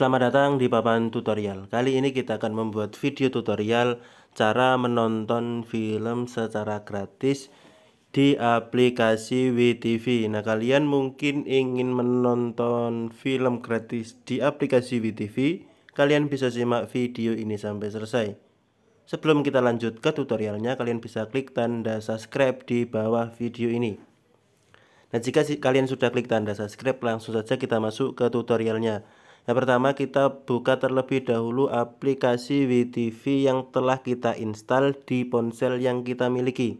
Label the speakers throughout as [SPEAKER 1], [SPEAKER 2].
[SPEAKER 1] Selamat datang di papan tutorial. Kali ini kita akan membuat video tutorial cara menonton film secara gratis di aplikasi WTV. Nah, kalian mungkin ingin menonton film gratis di aplikasi WTV, kalian bisa simak video ini sampai selesai. Sebelum kita lanjut ke tutorialnya, kalian bisa klik tanda subscribe di bawah video ini. Nah, jika kalian sudah klik tanda subscribe, langsung saja kita masuk ke tutorialnya. Yang pertama kita buka terlebih dahulu aplikasi WTV yang telah kita install di ponsel yang kita miliki.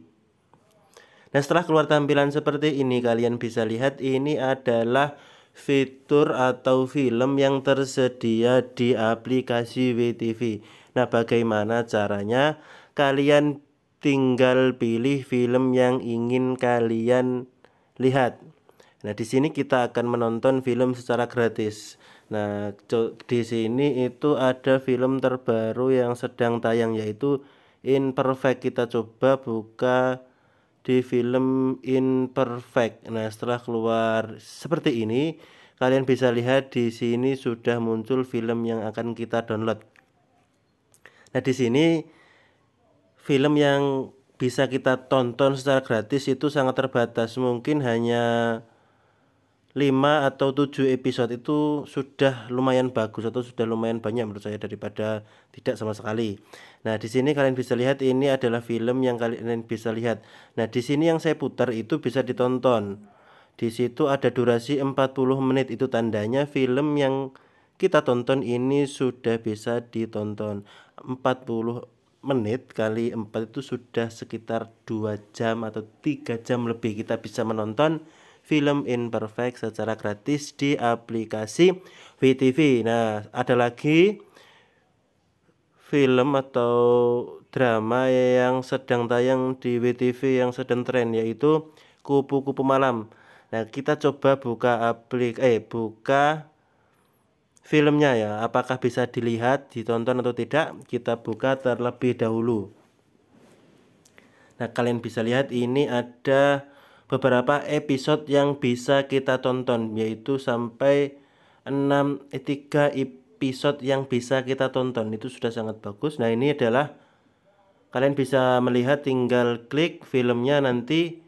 [SPEAKER 1] Nah setelah keluar tampilan seperti ini kalian bisa lihat ini adalah fitur atau film yang tersedia di aplikasi WTV. Nah bagaimana caranya? Kalian tinggal pilih film yang ingin kalian lihat. Nah di sini kita akan menonton film secara gratis. Nah, di sini itu ada film terbaru yang sedang tayang yaitu Imperfect. Kita coba buka di film Imperfect. Nah, setelah keluar seperti ini, kalian bisa lihat di sini sudah muncul film yang akan kita download. Nah, di sini film yang bisa kita tonton secara gratis itu sangat terbatas. Mungkin hanya 5 atau 7 episode itu sudah lumayan bagus atau sudah lumayan banyak menurut saya daripada tidak sama sekali. Nah, di sini kalian bisa lihat ini adalah film yang kalian bisa lihat. Nah, di sini yang saya putar itu bisa ditonton. Di situ ada durasi 40 menit itu tandanya film yang kita tonton ini sudah bisa ditonton. 40 menit kali 4 itu sudah sekitar 2 jam atau 3 jam lebih kita bisa menonton film imperfect secara gratis di aplikasi VTV. Nah, ada lagi film atau drama yang sedang tayang di VTV yang sedang tren yaitu kupu-kupu malam. Nah, kita coba buka aplik eh buka filmnya ya. Apakah bisa dilihat, ditonton atau tidak? Kita buka terlebih dahulu. Nah, kalian bisa lihat ini ada beberapa episode yang bisa kita tonton yaitu sampai 6 3 eh, episode yang bisa kita tonton itu sudah sangat bagus. Nah, ini adalah kalian bisa melihat tinggal klik filmnya nanti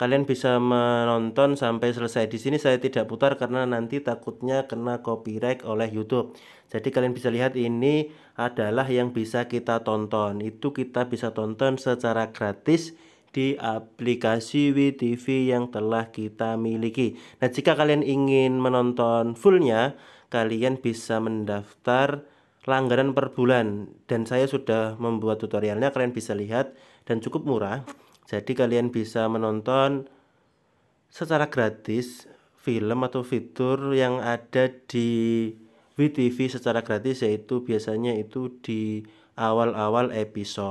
[SPEAKER 1] kalian bisa menonton sampai selesai. Di sini saya tidak putar karena nanti takutnya kena copyright oleh YouTube. Jadi kalian bisa lihat ini adalah yang bisa kita tonton. Itu kita bisa tonton secara gratis di aplikasi WTV yang telah kita miliki. Nah, jika kalian ingin menonton fullnya, kalian bisa mendaftar langganan per bulan dan saya sudah membuat tutorialnya kalian bisa lihat dan cukup murah. Jadi kalian bisa menonton secara gratis film atau fitur yang ada di WTV secara gratis yaitu biasanya itu di awal-awal episode